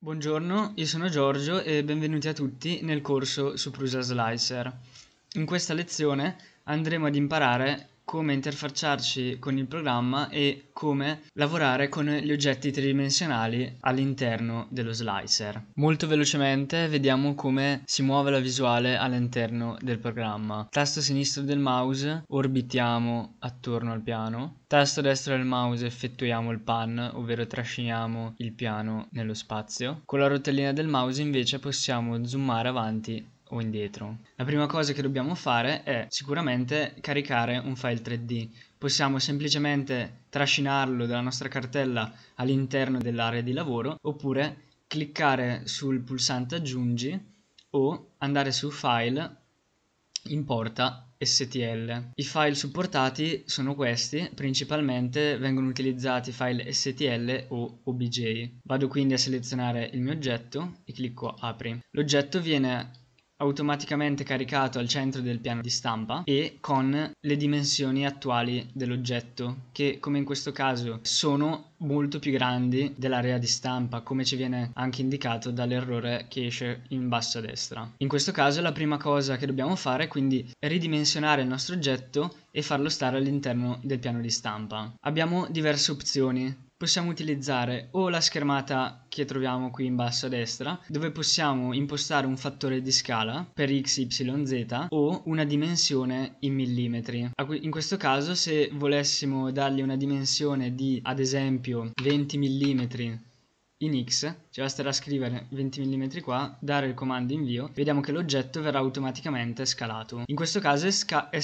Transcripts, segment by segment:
Buongiorno, io sono Giorgio e benvenuti a tutti nel corso su Prusa Slicer. In questa lezione andremo ad imparare come interfacciarci con il programma e come lavorare con gli oggetti tridimensionali all'interno dello slicer. Molto velocemente vediamo come si muove la visuale all'interno del programma. Tasto sinistro del mouse orbitiamo attorno al piano, tasto destro del mouse effettuiamo il pan, ovvero trasciniamo il piano nello spazio. Con la rotellina del mouse invece possiamo zoomare avanti o indietro. La prima cosa che dobbiamo fare è sicuramente caricare un file 3D. Possiamo semplicemente trascinarlo dalla nostra cartella all'interno dell'area di lavoro oppure cliccare sul pulsante aggiungi o andare su file importa STL. I file supportati sono questi, principalmente vengono utilizzati file STL o OBJ. Vado quindi a selezionare il mio oggetto e clicco apri. L'oggetto viene automaticamente caricato al centro del piano di stampa e con le dimensioni attuali dell'oggetto che come in questo caso sono molto più grandi dell'area di stampa come ci viene anche indicato dall'errore che esce in basso a destra. In questo caso la prima cosa che dobbiamo fare è quindi ridimensionare il nostro oggetto e farlo stare all'interno del piano di stampa. Abbiamo diverse opzioni. Possiamo utilizzare o la schermata che troviamo qui in basso a destra, dove possiamo impostare un fattore di scala per x, y, z o una dimensione in millimetri. In questo caso se volessimo dargli una dimensione di ad esempio 20 mm in X, ci basterà scrivere 20 mm qua, dare il comando invio, vediamo che l'oggetto verrà automaticamente scalato. In questo caso, l'oggetto è,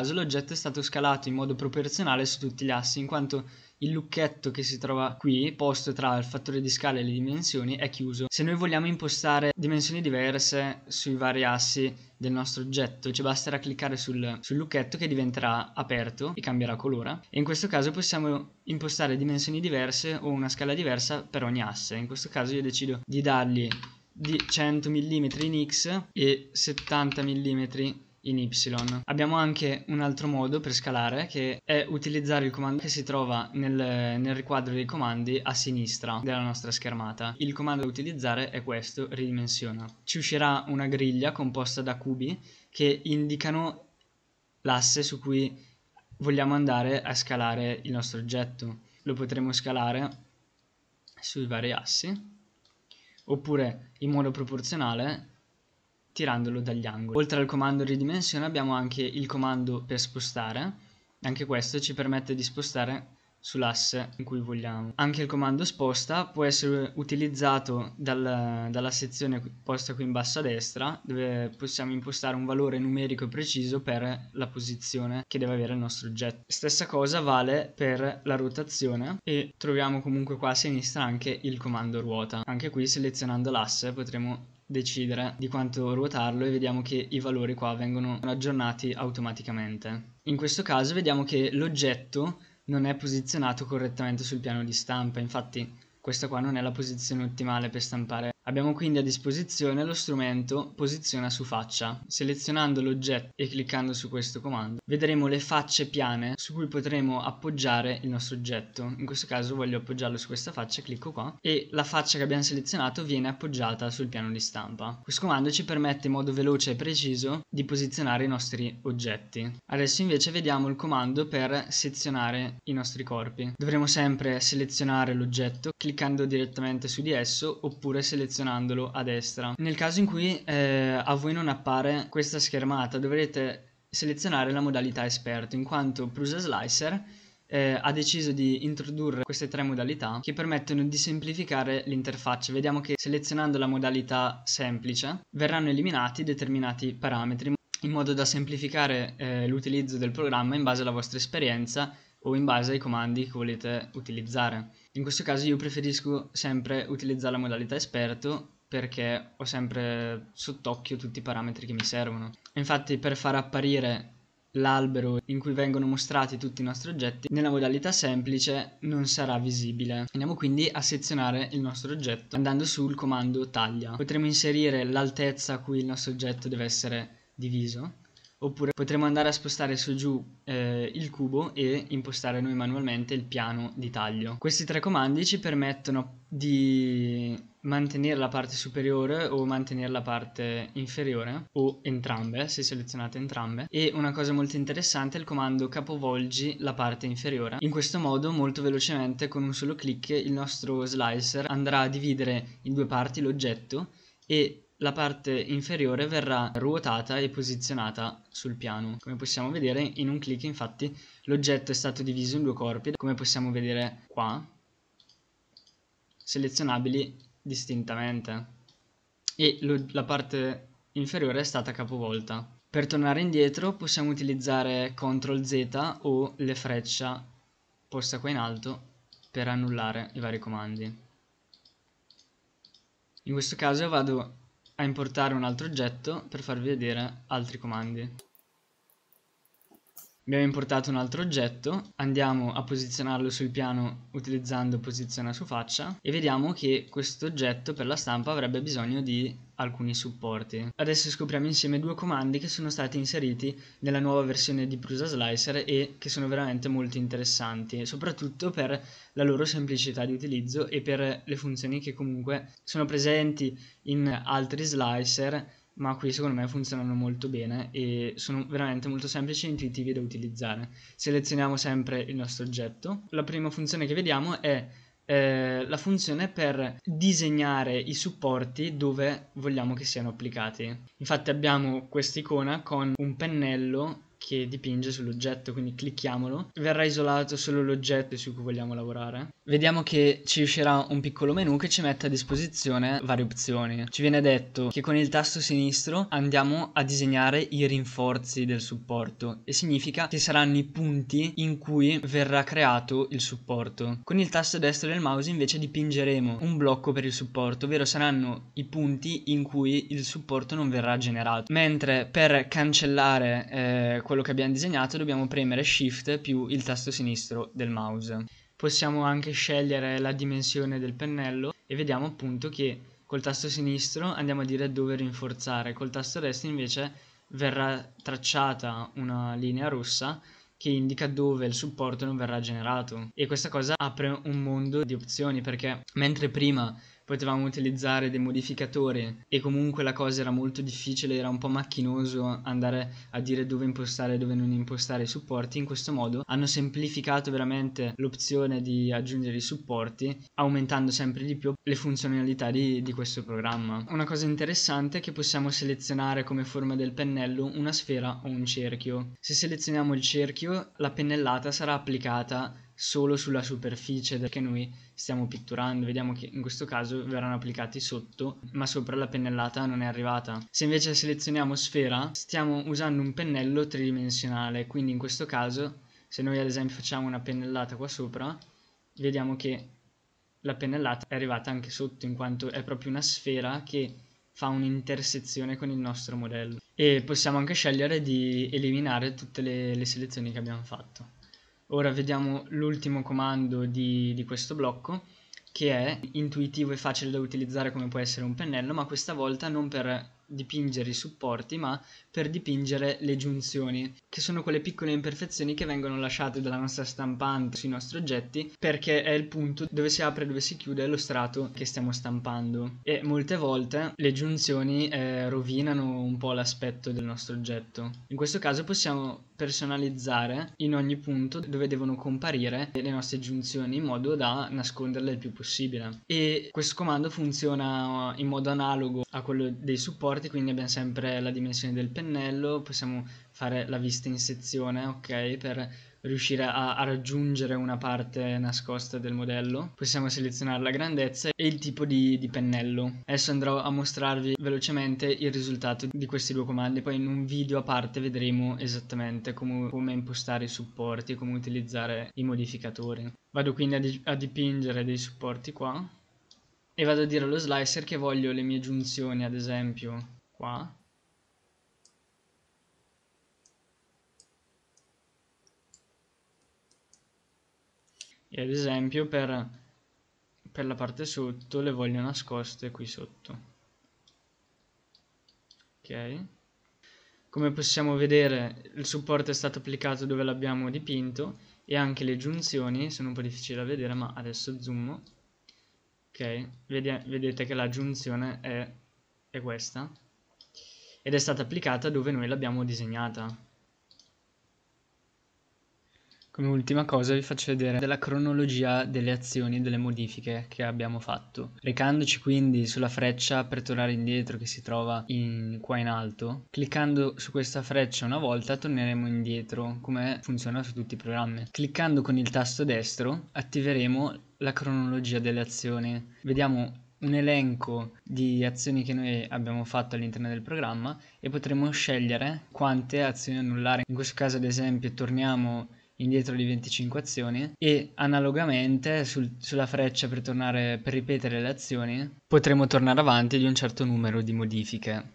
sca è stato scalato in modo proporzionale su tutti gli assi, in quanto il lucchetto che si trova qui, posto tra il fattore di scala e le dimensioni, è chiuso. Se noi vogliamo impostare dimensioni diverse sui vari assi del nostro oggetto, ci basterà cliccare sul, sul lucchetto che diventerà aperto e cambierà colore. E in questo caso possiamo impostare dimensioni diverse o una scala diversa per ogni asse. In questo caso io decido di dargli di 100 mm in X e 70 mm in Y. Abbiamo anche un altro modo per scalare che è utilizzare il comando che si trova nel, nel riquadro dei comandi a sinistra della nostra schermata. Il comando da utilizzare è questo, ridimensiona. Ci uscirà una griglia composta da cubi che indicano l'asse su cui vogliamo andare a scalare il nostro oggetto. Lo potremo scalare sui vari assi oppure in modo proporzionale tirandolo dagli angoli. Oltre al comando ridimensione abbiamo anche il comando per spostare, anche questo ci permette di spostare sull'asse in cui vogliamo. Anche il comando sposta può essere utilizzato dal, dalla sezione posta qui in basso a destra dove possiamo impostare un valore numerico preciso per la posizione che deve avere il nostro oggetto. Stessa cosa vale per la rotazione e troviamo comunque qua a sinistra anche il comando ruota. Anche qui selezionando l'asse potremo decidere di quanto ruotarlo e vediamo che i valori qua vengono aggiornati automaticamente. In questo caso vediamo che l'oggetto non è posizionato correttamente sul piano di stampa, infatti questa qua non è la posizione ottimale per stampare Abbiamo quindi a disposizione lo strumento posiziona su faccia. Selezionando l'oggetto e cliccando su questo comando vedremo le facce piane su cui potremo appoggiare il nostro oggetto. In questo caso voglio appoggiarlo su questa faccia, clicco qua e la faccia che abbiamo selezionato viene appoggiata sul piano di stampa. Questo comando ci permette in modo veloce e preciso di posizionare i nostri oggetti. Adesso invece vediamo il comando per sezionare i nostri corpi. Dovremo sempre selezionare l'oggetto cliccando direttamente su di esso oppure selezionare posizionandolo a destra. Nel caso in cui eh, a voi non appare questa schermata dovrete selezionare la modalità esperto in quanto Prusa Slicer eh, ha deciso di introdurre queste tre modalità che permettono di semplificare l'interfaccia. Vediamo che selezionando la modalità semplice verranno eliminati determinati parametri in modo da semplificare eh, l'utilizzo del programma in base alla vostra esperienza o in base ai comandi che volete utilizzare. In questo caso io preferisco sempre utilizzare la modalità esperto perché ho sempre sott'occhio tutti i parametri che mi servono. Infatti per far apparire l'albero in cui vengono mostrati tutti i nostri oggetti, nella modalità semplice non sarà visibile. Andiamo quindi a selezionare il nostro oggetto andando sul comando taglia. Potremo inserire l'altezza a cui il nostro oggetto deve essere diviso oppure potremo andare a spostare su giù eh, il cubo e impostare noi manualmente il piano di taglio. Questi tre comandi ci permettono di mantenere la parte superiore o mantenere la parte inferiore o entrambe se selezionate entrambe e una cosa molto interessante è il comando capovolgi la parte inferiore in questo modo molto velocemente con un solo clic il nostro slicer andrà a dividere in due parti l'oggetto e la parte inferiore verrà ruotata e posizionata sul piano. Come possiamo vedere in un clic infatti l'oggetto è stato diviso in due corpi, come possiamo vedere qua, selezionabili distintamente e lo, la parte inferiore è stata capovolta. Per tornare indietro possiamo utilizzare CTRL Z o le freccia posta qua in alto per annullare i vari comandi. In questo caso vado a importare un altro oggetto per farvi vedere altri comandi. Abbiamo importato un altro oggetto, andiamo a posizionarlo sul piano utilizzando posiziona su faccia e vediamo che questo oggetto per la stampa avrebbe bisogno di alcuni supporti. Adesso scopriamo insieme due comandi che sono stati inseriti nella nuova versione di Prusa Slicer e che sono veramente molto interessanti, soprattutto per la loro semplicità di utilizzo e per le funzioni che comunque sono presenti in altri slicer ma qui secondo me funzionano molto bene e sono veramente molto semplici e intuitivi da utilizzare. Selezioniamo sempre il nostro oggetto. La prima funzione che vediamo è eh, la funzione per disegnare i supporti dove vogliamo che siano applicati. Infatti abbiamo questa icona con un pennello che dipinge sull'oggetto, quindi clicchiamolo. Verrà isolato solo l'oggetto su cui vogliamo lavorare. Vediamo che ci uscirà un piccolo menu che ci mette a disposizione varie opzioni. Ci viene detto che con il tasto sinistro andiamo a disegnare i rinforzi del supporto e significa che saranno i punti in cui verrà creato il supporto. Con il tasto destro del mouse invece dipingeremo un blocco per il supporto, ovvero saranno i punti in cui il supporto non verrà generato. Mentre per cancellare eh, quello che abbiamo disegnato dobbiamo premere Shift più il tasto sinistro del mouse. Possiamo anche scegliere la dimensione del pennello e vediamo appunto che col tasto sinistro andiamo a dire dove rinforzare, col tasto destro invece verrà tracciata una linea rossa che indica dove il supporto non verrà generato e questa cosa apre un mondo di opzioni perché mentre prima potevamo utilizzare dei modificatori e comunque la cosa era molto difficile, era un po' macchinoso andare a dire dove impostare e dove non impostare i supporti, in questo modo hanno semplificato veramente l'opzione di aggiungere i supporti, aumentando sempre di più le funzionalità di, di questo programma. Una cosa interessante è che possiamo selezionare come forma del pennello una sfera o un cerchio. Se selezioniamo il cerchio, la pennellata sarà applicata solo sulla superficie che noi stiamo pitturando. Vediamo che in questo caso verranno applicati sotto, ma sopra la pennellata non è arrivata. Se invece selezioniamo sfera, stiamo usando un pennello tridimensionale, quindi in questo caso se noi ad esempio facciamo una pennellata qua sopra, vediamo che la pennellata è arrivata anche sotto in quanto è proprio una sfera che fa un'intersezione con il nostro modello e possiamo anche scegliere di eliminare tutte le, le selezioni che abbiamo fatto. Ora vediamo l'ultimo comando di, di questo blocco che è intuitivo e facile da utilizzare come può essere un pennello ma questa volta non per dipingere i supporti, ma per dipingere le giunzioni, che sono quelle piccole imperfezioni che vengono lasciate dalla nostra stampante sui nostri oggetti, perché è il punto dove si apre e dove si chiude lo strato che stiamo stampando. E molte volte le giunzioni eh, rovinano un po' l'aspetto del nostro oggetto. In questo caso possiamo personalizzare in ogni punto dove devono comparire le nostre giunzioni in modo da nasconderle il più possibile. E questo comando funziona in modo analogo a quello dei supporti rapporti, quindi abbiamo sempre la dimensione del pennello, possiamo fare la vista in sezione, ok, per riuscire a, a, raggiungere una parte nascosta del modello. Possiamo selezionare la grandezza e il tipo di, di, pennello. Adesso andrò a mostrarvi velocemente il risultato di questi due comandi, poi in un video a parte vedremo esattamente come, come impostare i supporti e come utilizzare i modificatori. Vado quindi a, di, a dipingere dei supporti qua e vado a dire allo slicer che voglio le mie giunzioni ad esempio qua e ad esempio per, per la parte sotto le voglio nascoste qui sotto ok come possiamo vedere il supporto è stato applicato dove l'abbiamo dipinto e anche le giunzioni sono un po' difficili da vedere ma adesso zoom ok Vede vedete che la giunzione è, è questa ed è stata applicata dove noi l'abbiamo disegnata come ultima cosa vi faccio vedere della cronologia delle azioni e delle modifiche che abbiamo fatto. Recandoci quindi sulla freccia per tornare indietro che si trova in, qua in alto, cliccando su questa freccia una volta torneremo indietro come funziona su tutti i programmi. Cliccando con il tasto destro attiveremo la cronologia delle azioni. Vediamo un elenco di azioni che noi abbiamo fatto all'interno del programma e potremo scegliere quante azioni annullare. In questo caso ad esempio torniamo indietro di 25 azioni e analogamente sul, sulla freccia per, tornare, per ripetere le azioni potremo tornare avanti di un certo numero di modifiche.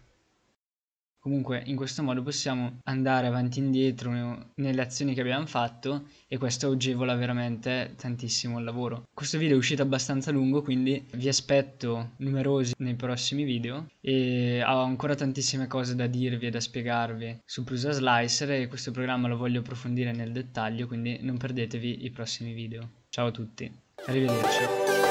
Comunque in questo modo possiamo andare avanti e indietro nelle azioni che abbiamo fatto e questo agevola veramente tantissimo il lavoro. Questo video è uscito abbastanza lungo quindi vi aspetto numerosi nei prossimi video e ho ancora tantissime cose da dirvi e da spiegarvi su Prusa Slicer e questo programma lo voglio approfondire nel dettaglio quindi non perdetevi i prossimi video. Ciao a tutti, arrivederci.